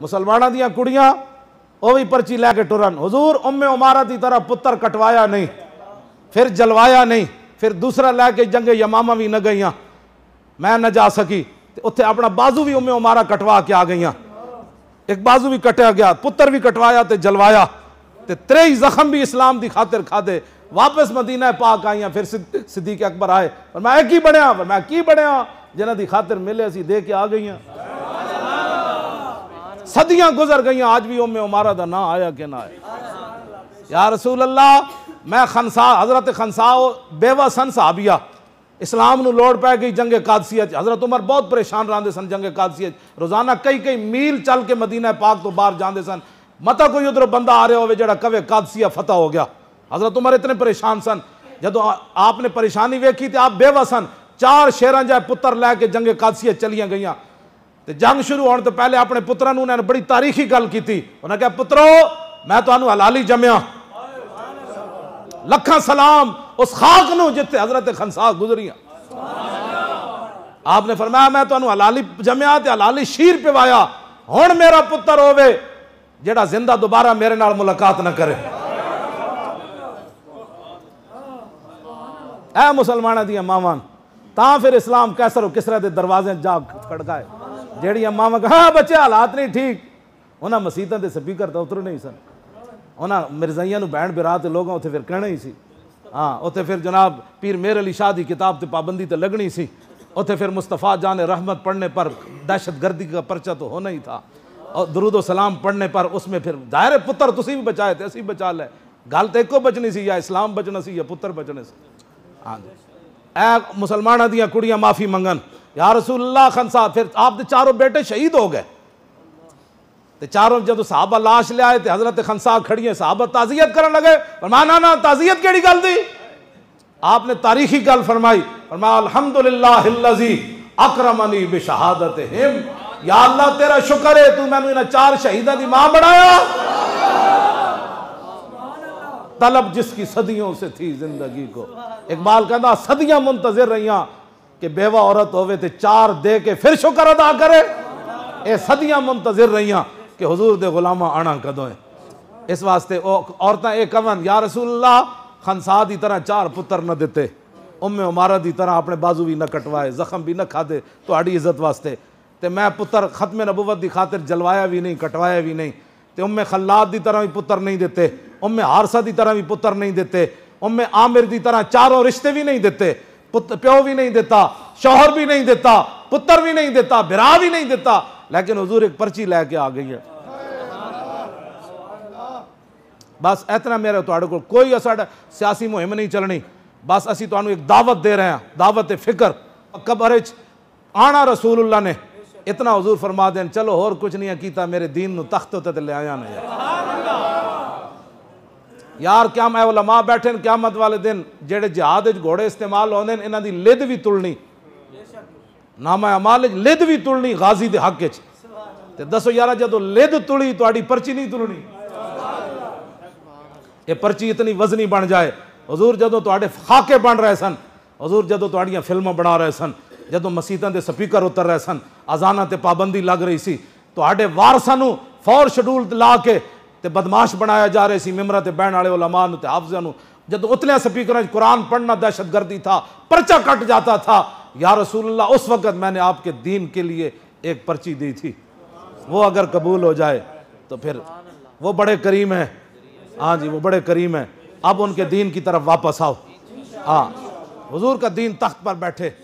मुसलमाना दिया कुड़िया वह भी परची लैके टुरन हजूर उम्मे उमारा की तरह पुत्र कटवाया नहीं फिर जलवाया नहीं फिर दूसरा लैके जंगे यमामा भी न गई मैं न जा सकी उ अपना बाजू भी उम्मे उमारा कटवा के आ गई एक बाजू भी कटिया गया पुत्र भी कटवाया तो जलवाया तो त्रेई जख्म भी इस्लाम की खातिर खाधे वापस मदीना पाक आई फिर सिद्धिक अकबर आए पर मैं एक ही बनया पर मैं की बनया जिन्हें खातिर मिले अस दे के आ गई हाँ सदियां गुजर गई आज भी उम उमारा का ना आया कि ना आया या रसूल अल्लाह मैं खनसा हजरत खनसा बेवा सन साहबिया इस्लाम में पै गई जंगे कादसिया हजरत उमर बहुत परेशान रहते सन जंगे कादसीत रोजाना कई कई मील चल के मदीना पाक तो बहर जाते सन मत कोई उधरों बंदा आ रहा हो जरा कवे कादसिया फतह हो गया हजरत उमर इतने परेशान सन जो आपने परेशानी वेखी तो आप बेवा सन चार शेर जाए पुत्र लैके जंगे कादसीत चलिया गई तो जंग शुरू होने तो पहले अपने पुत्रों ने उन्हें बड़ी तारीखी गल की उन्हें क्या पुत्रो मैं तो हलाली जमया लख सलाम उस खाक न जिते हजरत खनसा गुजरिया आपने फरमाया मैं तुम्हें तो हलाली जमया तो हलाली शीर पिवाया हूँ मेरा पुत्र होवे जोड़ा जिंदा दोबारा मेरे न मुलाकात न करे ऐ मुसलमान दावान ता फिर इस्लाम कैसर किसरे दरवाजे जा खड़काए जड़िया माव हाँ बच्चे हालात नहीं ठीक उन्हें मसीतों के स्पीकर तो उतर ही सन उन्हें मिर्जाइया बैन बिरा तो लोगों उ फिर कहना ही हाँ उ फिर जनाब पीर मेरे अली शाह की किताब तो पाबंदी तो लगनी सी उ फिर मुस्तफा जान रहमत पढ़ने पर दहशतगर्दी का परचा तो होना ही था और दरुदो सलाम पढ़ने पर उसमें फिर दायरे पुत्र तुम भी बचाए थे असी बचा लें गल तो एको बचनी सी या इस्लाम बचना सी या पुत्र बचने से हाँ जी ए मुसलमान दिया कुड़िया माफ़ी मंगन या रसूल्ला खान साहब फिर आप तो चारों बेटे शहीद हो गए तो चारों जब तो साहबा लाश ले आए तो हजरत खान साहब खड़ी हैं साहबा ताजियत कर लगे फरमाना ना ताजियत कही गल दी आपने तारीखी गल फरमाई फरमा अलहमदुल्लाजी अक्रमनी बशहादत हिम या अल्लाह तेरा शुक्र है तू मैं इन्हें चार शहीदों की मां बनाया तलब जिसकी सदियों से थी जिंदगी को इकबाल कहना सदियां मुंतजर रही कि बेवा औरत होवे तो चार दे के फिर शुक्र अदा करे ये सदियां मुंतजर रही कि हजूर दे गुलामा आना कदों है इस वास्ते औरत कवन या रसूल्ला खनसाह की तरह चार पुत्र न दते उम्मे उमारा की तरह अपने बाजू भी न कटवाए जख्म भी न खाधे थोड़ी इज्जत वास्ते तो मैं पुत्र खत्म नबूवत की खातिर जलवाया भी नहीं कटवाया भी नहीं तो उम्मे खल्लाद की तरह भी पुत्र नहीं दते उम्मे हारसा की तरह भी पुत्र नहीं दते उम्मे आमिर की तरह चारों रिश्ते भी नहीं दते प्यो भी नहीं देता शोहर भी नहीं देता पुत्र भी नहीं देता बिरा भी नहीं देता लेकिन हजूर एक पर्ची लैके आ गई है बस इतना मेरे थोड़े को कोई सियासी मुहिम नहीं चलनी बस असं तो एक दावत दे रहे हैं दावत फिक्र कबर आना रसूल ने इतना हजूर फरमा दे चलो होर कुछ नहीं किया मेरे दीन तख्त उत्ते लिया नहीं यार क्या मैं लमा बैठे क्या मत वाले दिन जेडे जहाद घोड़े इस्तेमाल आने इन्हों की लिद भी तुलनी ना मैं अमाल लिद भी तुलनी गाजी के हक दसो यार जो लिद तुली तो परची नहीं तुलनी ये परची इतनी वजनी बन जाए हजूर जो थोड़े तो खाके बन रहे सन हजूर जो थोड़िया तो फिल्म बना रहे सन जो मसीतों के स्पीकर उतर रहे सन अजाना पाबंदी लग रही थे तो वारसा फौर शड्यूल ला के तो बदमाश बनाया जा ਰਿਹਾ ਸੀ ਮਿਮਰਾਂ से बहन ਵਾਲੇ ਉਲਮਾ हाफजा जब ਹਾਫਜ਼ਾਂ स्पीकर कुरान पढ़ना दहशतगर्दी था पर्चा कट जाता था या रसूल उस वक़्त मैंने आपके दीन के लिए एक पर्ची दी थी वो अगर कबूल हो जाए तो फिर वो बड़े करीम हैं हाँ जी वो बड़े करीम हैं अब उनके दीन की तरफ वापस आओ हाँ हजूर का दीन तख्त पर बैठे